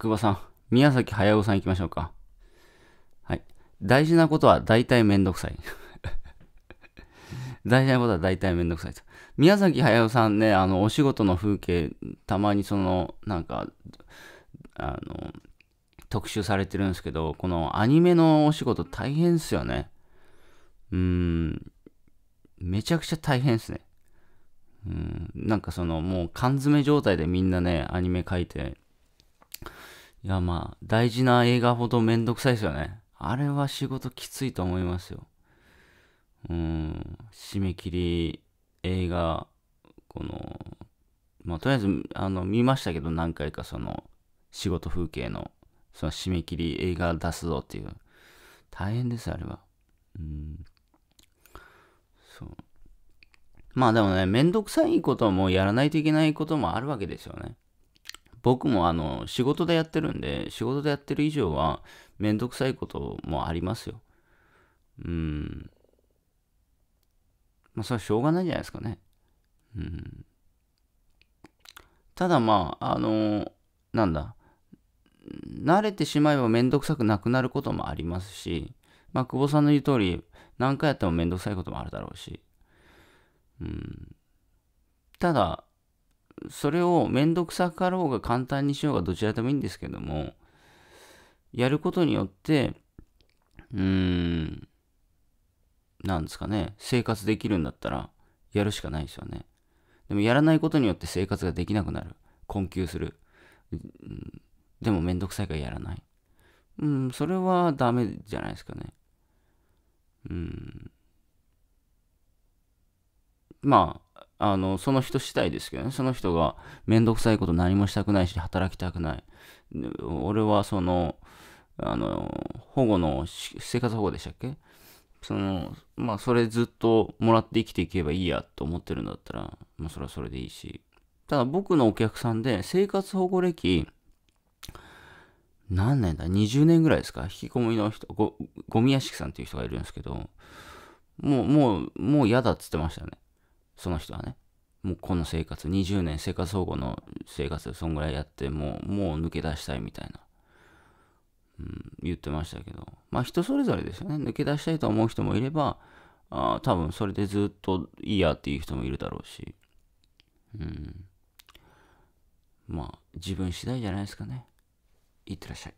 久保さん、宮崎駿さん行きましょうか。はい。大事なことは大体めんどくさい。大事なことは大体めんどくさいと。宮崎駿さんね、あの、お仕事の風景、たまにその、なんか、あの、特集されてるんですけど、このアニメのお仕事大変っすよね。うーん、めちゃくちゃ大変っすね。うん、なんかその、もう缶詰状態でみんなね、アニメ書いて、やまあ、大事な映画ほどめんどくさいですよね。あれは仕事きついと思いますよ。うん、締め切り、映画、この、まあとりあえず、あの、見ましたけど何回かその、仕事風景の、その締め切り映画出すぞっていう。大変です、あれは。うん。そう。まあでもね、めんどくさいこともやらないといけないこともあるわけですよね。僕もあの仕事でやってるんで仕事でやってる以上はめんどくさいこともありますようんまあそれはしょうがないんじゃないですかねうんただまああのなんだ慣れてしまえばめんどくさくなくなることもありますしまあ久保さんの言う通り何回やってもめんどくさいこともあるだろうしうんただそれを面倒くさかろうが簡単にしようがどちらでもいいんですけども、やることによって、うーん、なんですかね、生活できるんだったら、やるしかないですよね。でもやらないことによって生活ができなくなる。困窮する。うん、でもめんどくさいからやらない。うん、それはダメじゃないですかね。うん。まあ、あの、その人次第ですけどね、その人がめんどくさいこと何もしたくないし、働きたくない。俺はその、あの、保護の、生活保護でしたっけその、まあ、それずっともらって生きていけばいいやと思ってるんだったら、まあ、それはそれでいいし。ただ僕のお客さんで生活保護歴、何年だ ?20 年ぐらいですか引きこもりの人、ゴミ屋敷さんっていう人がいるんですけど、もう、もう、もう嫌だっ言ってましたね。その人はね。もうこの生活、20年生活保護の生活、そんぐらいやって、もう、もう抜け出したいみたいな、うん、言ってましたけど、まあ人それぞれですよね。抜け出したいと思う人もいれば、あ多分それでずっといいやっていう人もいるだろうし、うん。まあ自分次第じゃないですかね。いってらっしゃい。